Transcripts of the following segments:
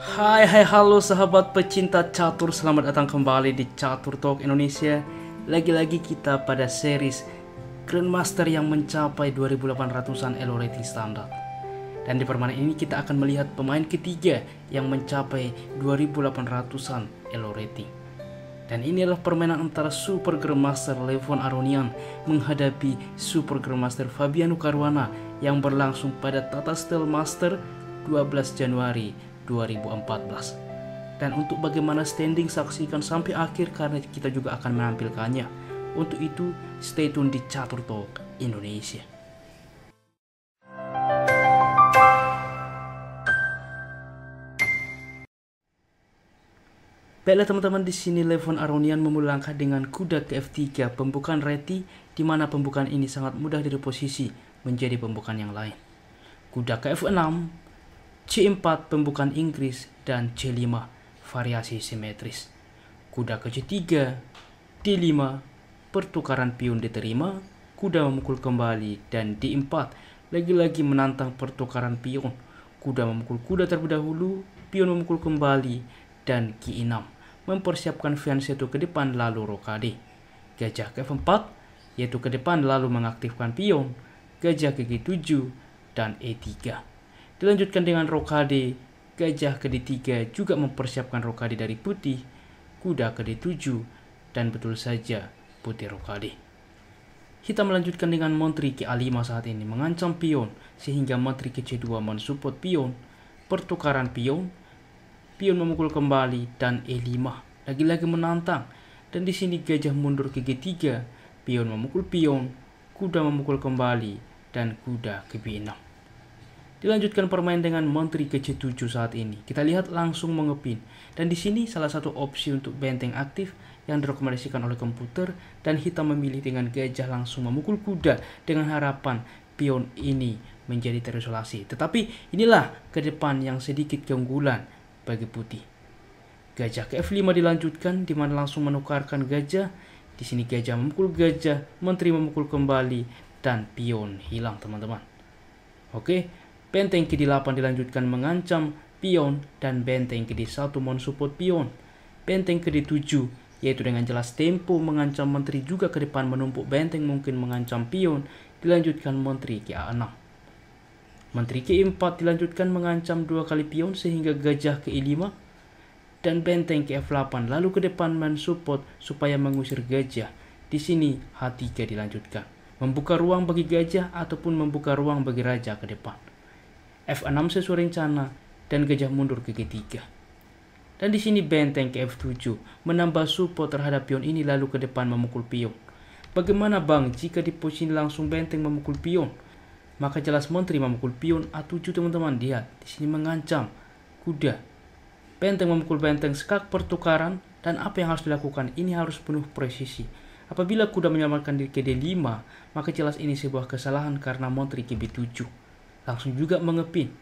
Hai hai halo sahabat pecinta catur Selamat datang kembali di Catur Talk Indonesia Lagi-lagi kita pada series Grandmaster yang mencapai 2800an elo rating standar Dan di permainan ini kita akan melihat pemain ketiga Yang mencapai 2800an elo rating dan ini adalah permainan antara Super Grandmaster Levon Aronian menghadapi Super Grandmaster Fabiano Caruana yang berlangsung pada Tata Steel Master 12 Januari 2014. Dan untuk bagaimana standing saksikan sampai akhir karena kita juga akan menampilkannya. Untuk itu, stay tune di Catur Talk Indonesia. Baiklah teman-teman, di sini Levon Aronian memulai langkah dengan kuda ke F3 pembukaan reti di mana pembukaan ini sangat mudah direposisi menjadi pembukaan yang lain. Kuda ke F6 C4 pembukaan Inggris, dan C5 variasi simetris. Kuda ke C3, D5, pertukaran pion diterima, kuda memukul kembali, dan D4 lagi-lagi menantang pertukaran pion. Kuda memukul kuda terlebih dahulu, pion memukul kembali, dan G6 mempersiapkan fian ke depan lalu rokade. Gajah ke F4 yaitu ke depan lalu mengaktifkan pion, gajah ke G7, dan E3. Dilanjutkan dengan rokade, gajah ke D3 juga mempersiapkan rokade dari putih, kuda ke D7, dan betul saja putih rokade. Kita melanjutkan dengan montri ke A5 saat ini mengancam pion sehingga montri ke C2 mensupport pion, pertukaran pion, pion memukul kembali dan E5 lagi-lagi menantang dan di sini gajah mundur ke G3, pion memukul pion, kuda memukul kembali dan kuda ke B6. Dilanjutkan permain dengan menteri ke C7 saat ini. Kita lihat langsung mengepin. Dan di sini salah satu opsi untuk benteng aktif yang direkomendasikan oleh komputer dan hitam memilih dengan gajah langsung memukul kuda dengan harapan pion ini menjadi terisolasi. Tetapi inilah ke depan yang sedikit keunggulan bagi putih. Gajah ke F5 dilanjutkan di mana langsung menukarkan gajah. Di sini gajah memukul gajah, menteri memukul kembali dan pion hilang teman-teman. Oke, Benteng ke-8 dilanjutkan mengancam pion dan benteng ke-1 mensupport pion. Benteng ke-7 yaitu dengan jelas tempo mengancam menteri juga ke depan menumpuk benteng mungkin mengancam pion, dilanjutkan menteri ke-6. Menteri ke-4 dilanjutkan mengancam dua kali pion sehingga gajah ke-5 dan benteng ke-8 lalu ke depan mensupport supaya mengusir gajah. Di sini H3 dilanjutkan. Membuka ruang bagi gajah ataupun membuka ruang bagi raja ke depan. F6 sesuai rencana, dan gajah mundur ke G3. Dan di sini benteng ke F7 menambah support terhadap pion ini lalu ke depan memukul pion. Bagaimana bang jika di posisi langsung benteng memukul pion? Maka jelas menteri memukul pion A7 ah, teman-teman. Lihat, di sini mengancam kuda. Benteng memukul benteng skak pertukaran dan apa yang harus dilakukan ini harus penuh presisi. Apabila kuda menyelamatkan diri ke D5, maka jelas ini sebuah kesalahan karena menteri ke B7 langsung juga mengepin.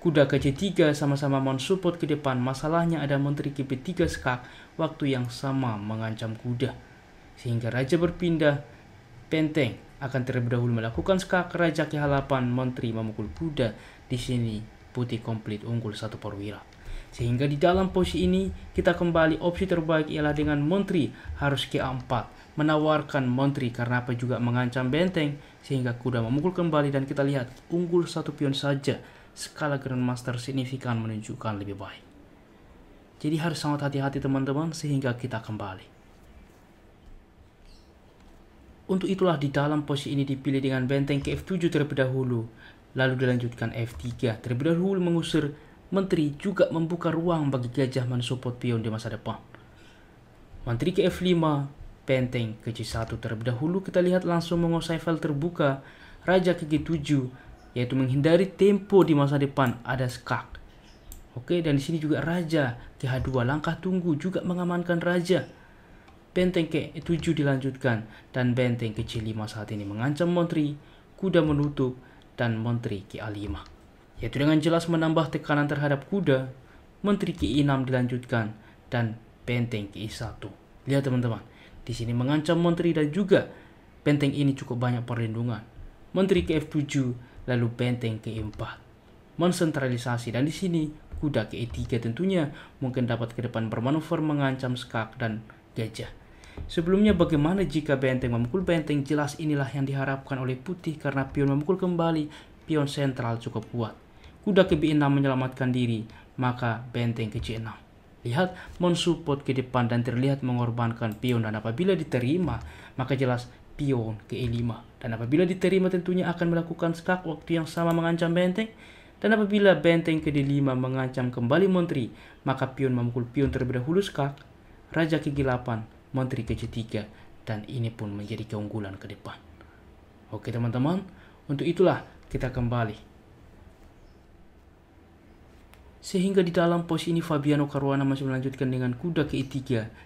Kuda ke C3 sama-sama mensupport ke depan, masalahnya ada menteri ke 3 skak waktu yang sama mengancam kuda. Sehingga raja berpindah, penteng akan terlebih dahulu melakukan skak raja ke halapan, menteri memukul kuda, di sini putih komplit unggul satu perwira. Sehingga di dalam posisi ini kita kembali opsi terbaik ialah dengan Montri harus ke 4 menawarkan Montri karena apa juga mengancam benteng sehingga kuda memukul kembali dan kita lihat unggul satu pion saja skala Grandmaster signifikan menunjukkan lebih baik. Jadi harus sangat hati-hati teman-teman sehingga kita kembali. Untuk itulah di dalam posisi ini dipilih dengan benteng ke F7 terlebih dahulu, lalu dilanjutkan F3 terlebih dahulu mengusir menteri juga membuka ruang bagi gajah mensupport pion di masa depan. Menteri ke F5, penting ke C1 terlebih dahulu kita lihat langsung menguasai file terbuka, Raja ke G7, yaitu menghindari tempo di masa depan ada skak. Oke, dan di sini juga Raja ke H2, langkah tunggu juga mengamankan Raja. Benteng ke 7 dilanjutkan dan benteng ke C5 saat ini mengancam menteri, kuda menutup, dan menteri ke A5 yaitu dengan jelas menambah tekanan terhadap kuda, menteri Ki-6 dilanjutkan, dan benteng Ki-1. Lihat teman-teman, di sini mengancam menteri dan juga benteng ini cukup banyak perlindungan. Menteri Ki-F7, lalu benteng Ki-4. Mensentralisasi dan di sini kuda ke-3 tentunya mungkin dapat ke depan bermanuver mengancam skak dan gajah. Sebelumnya bagaimana jika benteng memukul benteng jelas inilah yang diharapkan oleh putih karena pion memukul kembali pion sentral cukup kuat kuda ke B6 menyelamatkan diri, maka benteng ke C6. Lihat, mensupport ke depan dan terlihat mengorbankan pion dan apabila diterima, maka jelas pion ke E5. Dan apabila diterima tentunya akan melakukan skak waktu yang sama mengancam benteng. Dan apabila benteng ke D5 mengancam kembali montri, maka pion memukul pion terlebih dahulu skak, raja ke G8, menteri ke C3, dan ini pun menjadi keunggulan ke depan. Oke teman-teman, untuk itulah kita kembali sehingga di dalam pos ini Fabiano Caruana masih melanjutkan dengan kuda ke E3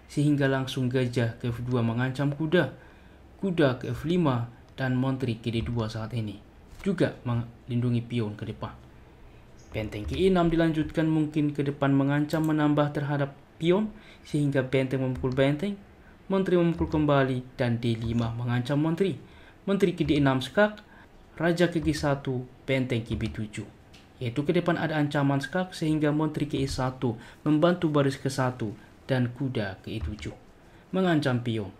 sehingga langsung gajah ke F2 mengancam kuda, kuda ke F5 dan Montri ke D2 saat ini. Juga melindungi pion ke depan. Benteng ke E6 dilanjutkan mungkin ke depan mengancam menambah terhadap pion sehingga benteng memukul benteng, menteri memukul kembali dan D5 mengancam menteri. Menteri ke D6 skak, Raja ke G1, Benteng ke B7 yaitu ke depan ada ancaman skak sehingga menteri e ke satu 1 membantu baris ke-1 dan kuda ke e tujuh 7 Mengancam pion.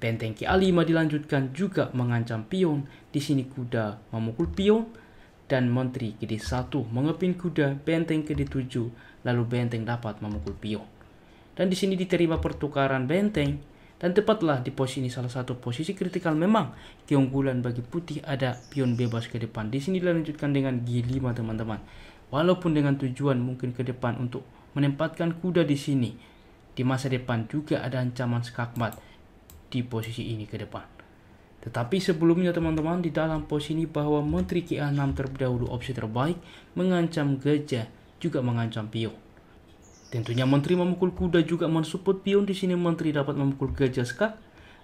Benteng ke A5 dilanjutkan juga mengancam pion, di sini kuda memukul pion, dan menteri ke D1 mengepin kuda benteng ke D7, lalu benteng dapat memukul pion. Dan di sini diterima pertukaran benteng, dan tepatlah di posisi ini salah satu posisi kritikal memang keunggulan bagi putih ada pion bebas ke depan. Di sini dilanjutkan dengan G5 teman-teman. Walaupun dengan tujuan mungkin ke depan untuk menempatkan kuda di sini. Di masa depan juga ada ancaman skakmat di posisi ini ke depan. Tetapi sebelumnya teman-teman di dalam posisi ini bahwa menteri K6 terdahulu opsi terbaik mengancam gajah juga mengancam pion. Tentunya menteri memukul kuda juga mensupport pion di sini menteri dapat memukul gajah skak,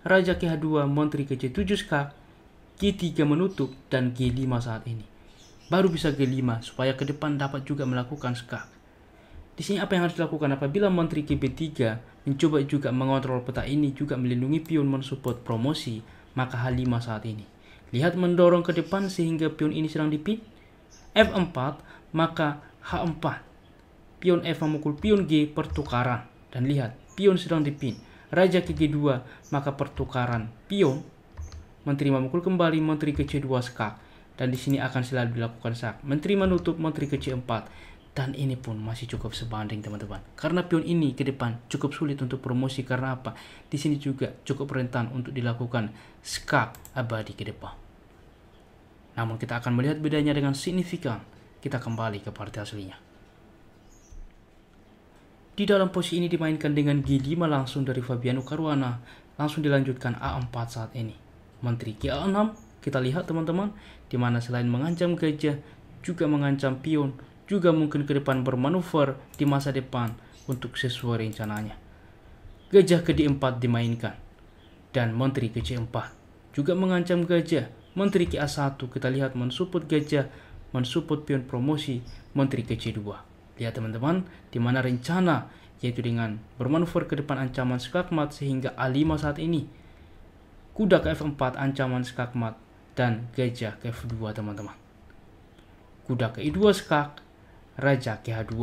raja ke 2 menteri ke 7 skak, g3 menutup, dan g5 saat ini. Baru bisa g5 supaya ke depan dapat juga melakukan skak. Di sini apa yang harus dilakukan apabila menteri ke 3 mencoba juga mengontrol peta ini juga melindungi pion mensupport promosi, maka h5 saat ini. Lihat mendorong ke depan sehingga pion ini sedang dipin, f4, maka h4 pion F memukul pion G pertukaran. Dan lihat, pion sedang dipin Raja ke G2, maka pertukaran pion. Menteri memukul kembali menteri ke C2 skak. Dan di sini akan selalu dilakukan sak. Menteri menutup menteri ke C4. Dan ini pun masih cukup sebanding teman-teman. Karena pion ini ke depan cukup sulit untuk promosi karena apa? Di sini juga cukup rentan untuk dilakukan skak abadi ke depan. Namun kita akan melihat bedanya dengan signifikan. Kita kembali ke partai aslinya. Di dalam posisi ini dimainkan dengan G5 langsung dari Fabiano Caruana, langsung dilanjutkan A4 saat ini. Menteri G6, kita lihat teman-teman, di mana selain mengancam gajah, juga mengancam pion, juga mungkin ke depan bermanuver di masa depan untuk sesuai rencananya. Gajah ke D4 dimainkan, dan Menteri ke C4 juga mengancam gajah. Menteri ke A1 kita lihat mensupport gajah, mensupport pion promosi, Menteri ke C2. Lihat ya, teman-teman, di mana rencana yaitu dengan bermanuver ke depan ancaman skakmat sehingga A5 saat ini. Kuda ke F4 ancaman skakmat dan gajah ke F2 teman-teman. Kuda ke I2 skak, raja ke H2.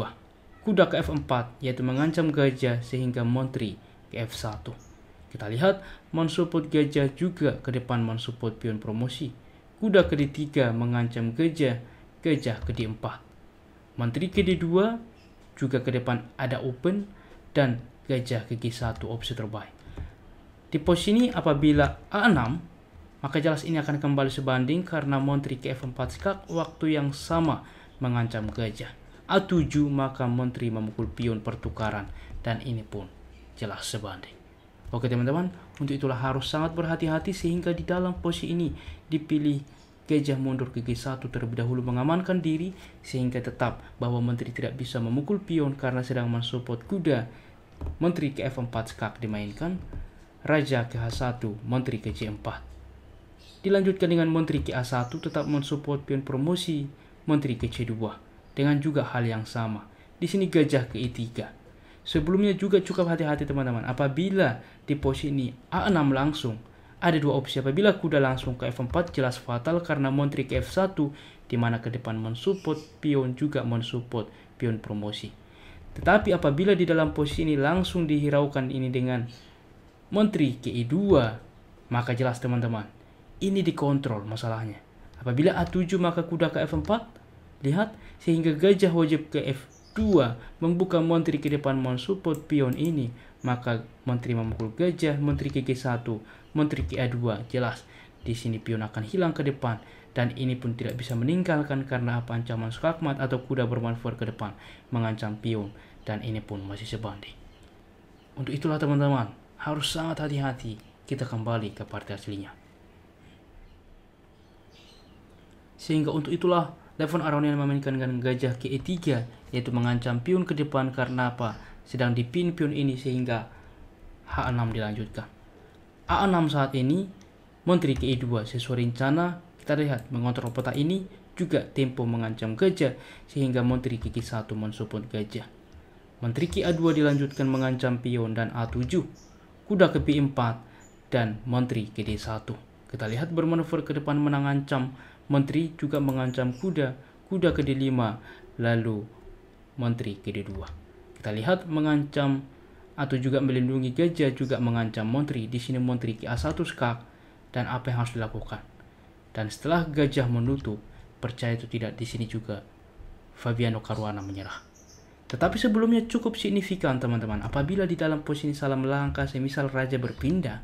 Kuda ke F4 yaitu mengancam gajah sehingga montri ke F1. Kita lihat mensupport gajah juga ke depan mensupport pion promosi. Kuda ke D3 mengancam gajah, gajah ke D4 Menteri kd 2 juga ke depan ada open dan gajah ke G1 opsi terbaik. Di posisi ini apabila A6 maka jelas ini akan kembali sebanding karena Menteri ke F4 skak waktu yang sama mengancam gajah. A7 maka Menteri memukul pion pertukaran dan ini pun jelas sebanding. Oke teman-teman, untuk itulah harus sangat berhati-hati sehingga di dalam posisi ini dipilih Gajah mundur ke G1 terlebih dahulu mengamankan diri sehingga tetap bahwa menteri tidak bisa memukul pion karena sedang mensupport kuda. Menteri ke F4 skak dimainkan, Raja ke H1, Menteri ke g 4 Dilanjutkan dengan Menteri ke A1 tetap mensupport pion promosi, Menteri ke C2 dengan juga hal yang sama. Di sini gajah ke E3. Sebelumnya juga cukup hati-hati teman-teman apabila di posisi ini A6 langsung ada dua opsi apabila kuda langsung ke f4 jelas fatal karena montri ke f1 di mana ke depan mensupport, pion juga mensupport, pion promosi. Tetapi apabila di dalam posisi ini langsung dihiraukan ini dengan montri ke e2, maka jelas teman-teman, ini dikontrol masalahnya. Apabila a7 maka kuda ke f4, lihat sehingga gajah wajib ke f2 membuka montri ke depan mensupport pion ini maka menteri memukul gajah, menteri KG G1, menteri KA e 2 jelas. Di sini pion akan hilang ke depan, dan ini pun tidak bisa meninggalkan karena apa ancaman skakmat atau kuda bermanfaat ke depan, mengancam pion, dan ini pun masih sebanding. Untuk itulah teman-teman, harus sangat hati-hati kita kembali ke partai aslinya. Sehingga untuk itulah Levon Aronian memainkan gajah ke 3 yaitu mengancam pion ke depan karena apa? sedang di pin pion ini sehingga H6 dilanjutkan. A6 saat ini menteri ke 2 sesuai rencana kita lihat mengontrol peta ini juga tempo mengancam gajah sehingga menteri ke 1 mensupport gajah. Menteri ke 2 dilanjutkan mengancam pion dan A7, kuda ke B4 dan menteri ke D1. Kita lihat bermanuver ke depan menangancam menteri juga mengancam kuda, kuda ke D5 lalu menteri ke D2. Kita lihat mengancam atau juga melindungi gajah juga mengancam Montri. Di sini Montri A1 skak dan apa yang harus dilakukan. Dan setelah gajah menutup, percaya itu tidak di sini juga Fabiano Caruana menyerah. Tetapi sebelumnya cukup signifikan teman-teman. Apabila di dalam posisi salam melangkah semisal raja berpindah,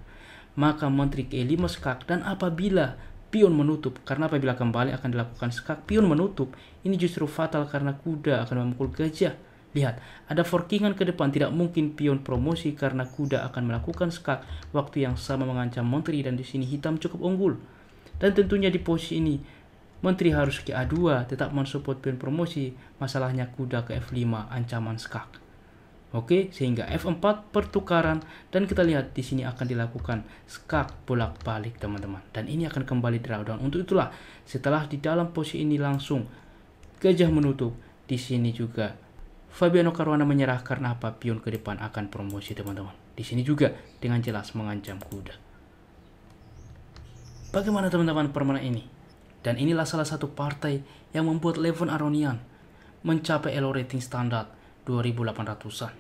maka Montri E5 skak dan apabila pion menutup karena apabila kembali akan dilakukan skak pion menutup ini justru fatal karena kuda akan memukul gajah Lihat, ada forkingan ke depan, tidak mungkin pion promosi karena kuda akan melakukan skak waktu yang sama mengancam menteri dan di sini hitam cukup unggul. Dan tentunya di posisi ini, menteri harus ke A2 tetap mensupport pion promosi, masalahnya kuda ke F5 ancaman skak. Oke, sehingga F4 pertukaran dan kita lihat di sini akan dilakukan skak bolak-balik teman-teman. Dan ini akan kembali drawdown. Untuk itulah setelah di dalam posisi ini langsung gajah menutup, di sini juga Fabiano Caruana menyerah karena apa pion ke depan akan promosi teman-teman. Di sini juga dengan jelas mengancam kuda. Bagaimana teman-teman permainan ini? Dan inilah salah satu partai yang membuat Levon Aronian mencapai elo rating standar 2800-an.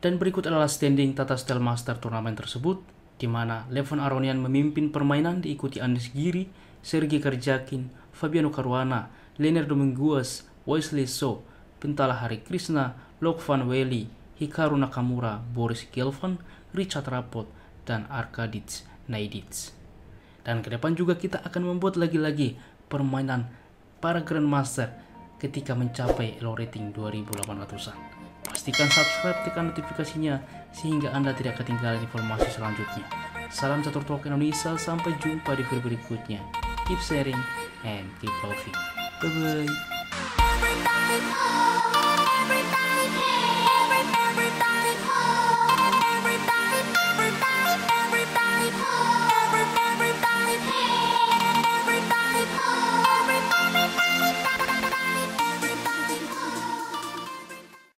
Dan berikut adalah standing Tata Style Master turnamen tersebut, di mana Levon Aronian memimpin permainan diikuti Anis Giri, Sergei Kerjakin, Fabiano Caruana, Leonardo Dominguez, Wesley So, Bentala Hari Krishna, Lokvan Weli, Hikaru Nakamura, Boris Gelfand, Richard Rapot, dan Arkadits Naidits. Dan ke depan juga kita akan membuat lagi-lagi permainan para Grandmaster ketika mencapai elo rating 2800-an. Pastikan subscribe, tekan notifikasinya sehingga Anda tidak ketinggalan informasi selanjutnya. Salam Catur Talk Indonesia, sampai jumpa di video berikutnya. Keep sharing and keep loving. Bye-bye.